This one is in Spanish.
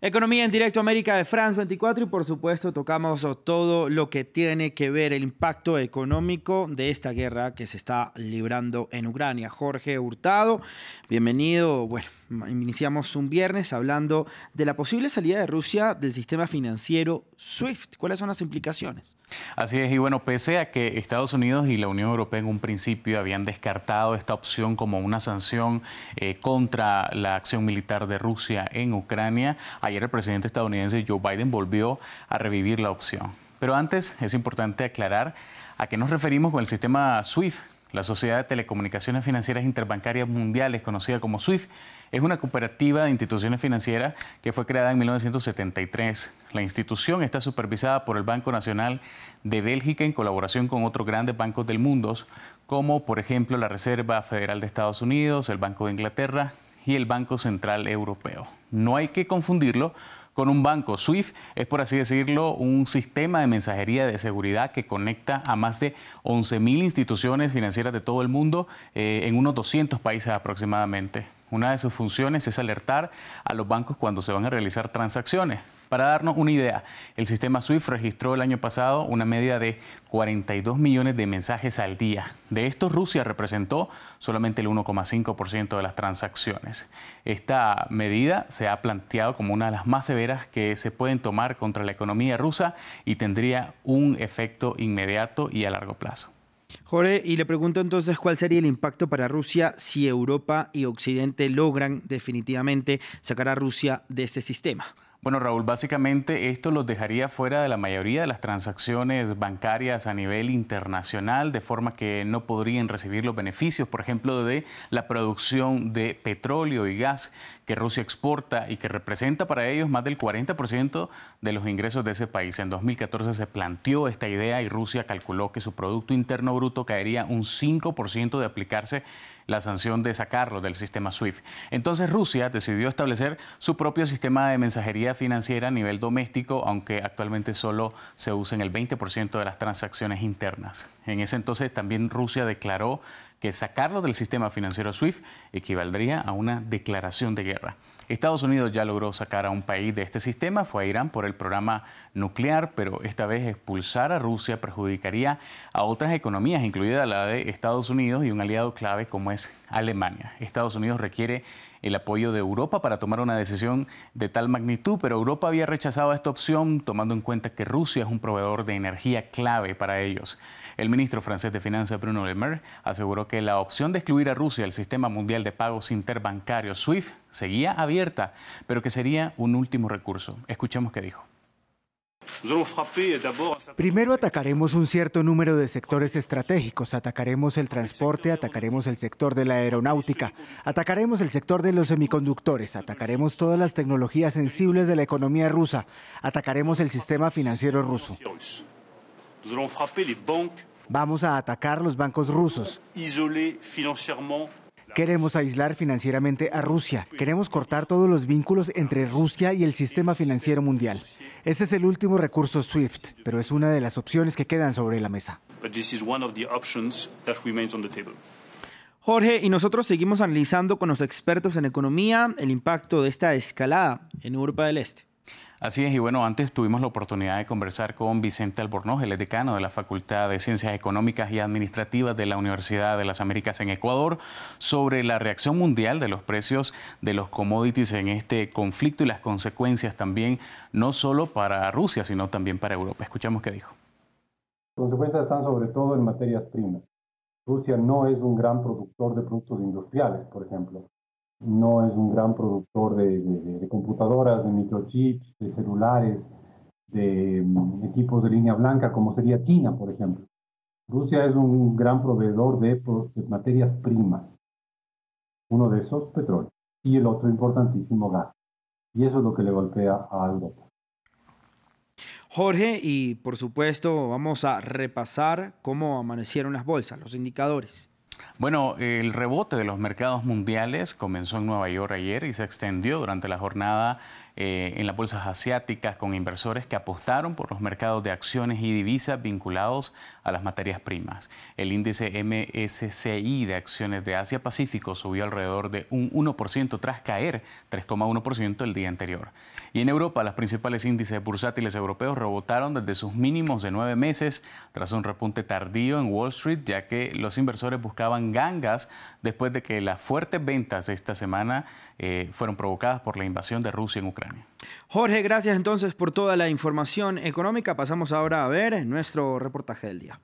Economía en directo América de France 24 y por supuesto tocamos todo lo que tiene que ver el impacto económico de esta guerra que se está librando en Ucrania. Jorge Hurtado, bienvenido. Bueno, iniciamos un viernes hablando de la posible salida de Rusia del sistema financiero SWIFT. ¿Cuáles son las implicaciones? Así es, y bueno, pese a que Estados Unidos y la Unión Europea en un principio habían descartado esta opción como una sanción eh, contra la acción militar de Rusia en Ucrania, Ayer el presidente estadounidense Joe Biden volvió a revivir la opción. Pero antes es importante aclarar a qué nos referimos con el sistema SWIFT. La Sociedad de Telecomunicaciones Financieras Interbancarias Mundiales, conocida como SWIFT, es una cooperativa de instituciones financieras que fue creada en 1973. La institución está supervisada por el Banco Nacional de Bélgica en colaboración con otros grandes bancos del mundo, como por ejemplo la Reserva Federal de Estados Unidos, el Banco de Inglaterra, y el Banco Central Europeo. No hay que confundirlo con un banco. SWIFT es, por así decirlo, un sistema de mensajería de seguridad que conecta a más de 11.000 instituciones financieras de todo el mundo eh, en unos 200 países aproximadamente. Una de sus funciones es alertar a los bancos cuando se van a realizar transacciones. Para darnos una idea, el sistema SWIFT registró el año pasado una media de 42 millones de mensajes al día. De estos, Rusia representó solamente el 1,5% de las transacciones. Esta medida se ha planteado como una de las más severas que se pueden tomar contra la economía rusa y tendría un efecto inmediato y a largo plazo. Jorge, y le pregunto entonces cuál sería el impacto para Rusia si Europa y Occidente logran definitivamente sacar a Rusia de este sistema. Bueno, Raúl, básicamente esto los dejaría fuera de la mayoría de las transacciones bancarias a nivel internacional, de forma que no podrían recibir los beneficios, por ejemplo, de la producción de petróleo y gas que Rusia exporta y que representa para ellos más del 40% de los ingresos de ese país. En 2014 se planteó esta idea y Rusia calculó que su Producto Interno Bruto caería un 5% de aplicarse la sanción de sacarlo del sistema SWIFT. Entonces Rusia decidió establecer su propio sistema de mensajería financiera a nivel doméstico, aunque actualmente solo se usa en el 20% de las transacciones internas. En ese entonces también Rusia declaró que sacarlo del sistema financiero SWIFT equivaldría a una declaración de guerra. Estados Unidos ya logró sacar a un país de este sistema, fue a Irán por el programa nuclear, pero esta vez expulsar a Rusia perjudicaría a otras economías, incluida la de Estados Unidos y un aliado clave como es Alemania. Estados Unidos requiere el apoyo de Europa para tomar una decisión de tal magnitud, pero Europa había rechazado esta opción tomando en cuenta que Rusia es un proveedor de energía clave para ellos. El ministro francés de Finanzas, Bruno Le Maire, aseguró que la opción de excluir a Rusia del sistema mundial de pagos interbancarios SWIFT seguía abierta, pero que sería un último recurso. Escuchemos qué dijo. Primero atacaremos un cierto número de sectores estratégicos, atacaremos el transporte, atacaremos el sector de la aeronáutica, atacaremos el sector de los semiconductores, atacaremos todas las tecnologías sensibles de la economía rusa, atacaremos el sistema financiero ruso. Vamos a atacar los bancos rusos. Queremos aislar financieramente a Rusia. Queremos cortar todos los vínculos entre Rusia y el sistema financiero mundial. Este es el último recurso SWIFT, pero es una de las opciones que quedan sobre la mesa. Jorge, y nosotros seguimos analizando con los expertos en economía el impacto de esta escalada en Europa del Este. Así es, y bueno, antes tuvimos la oportunidad de conversar con Vicente Albornoz, el decano de la Facultad de Ciencias Económicas y Administrativas de la Universidad de las Américas en Ecuador, sobre la reacción mundial de los precios de los commodities en este conflicto y las consecuencias también, no solo para Rusia, sino también para Europa. Escuchamos qué dijo. Las consecuencias están sobre todo en materias primas. Rusia no es un gran productor de productos industriales, por ejemplo no es un gran productor de, computadoras, de microchips, de celulares, de mm, equipos de línea blanca, como sería China, por ejemplo. Rusia es un gran proveedor de, de materias primas. Uno de esos, petróleo. Y el otro importantísimo, gas. Y eso es lo que le golpea a Europa. Jorge, y por supuesto vamos a repasar cómo amanecieron las bolsas, los indicadores. Bueno, el rebote de los mercados mundiales comenzó en Nueva York ayer y se extendió durante la jornada eh, en las bolsas asiáticas con inversores que apostaron por los mercados de acciones y divisas vinculados a las materias primas. El índice MSCI de acciones de Asia-Pacífico subió alrededor de un 1% tras caer 3,1% el día anterior. Y en Europa, los principales índices bursátiles europeos rebotaron desde sus mínimos de nueve meses tras un repunte tardío en Wall Street, ya que los inversores buscaban gangas después de que las fuertes ventas esta semana eh, fueron provocadas por la invasión de Rusia en Ucrania. Jorge, gracias entonces por toda la información económica. Pasamos ahora a ver nuestro reportaje del día.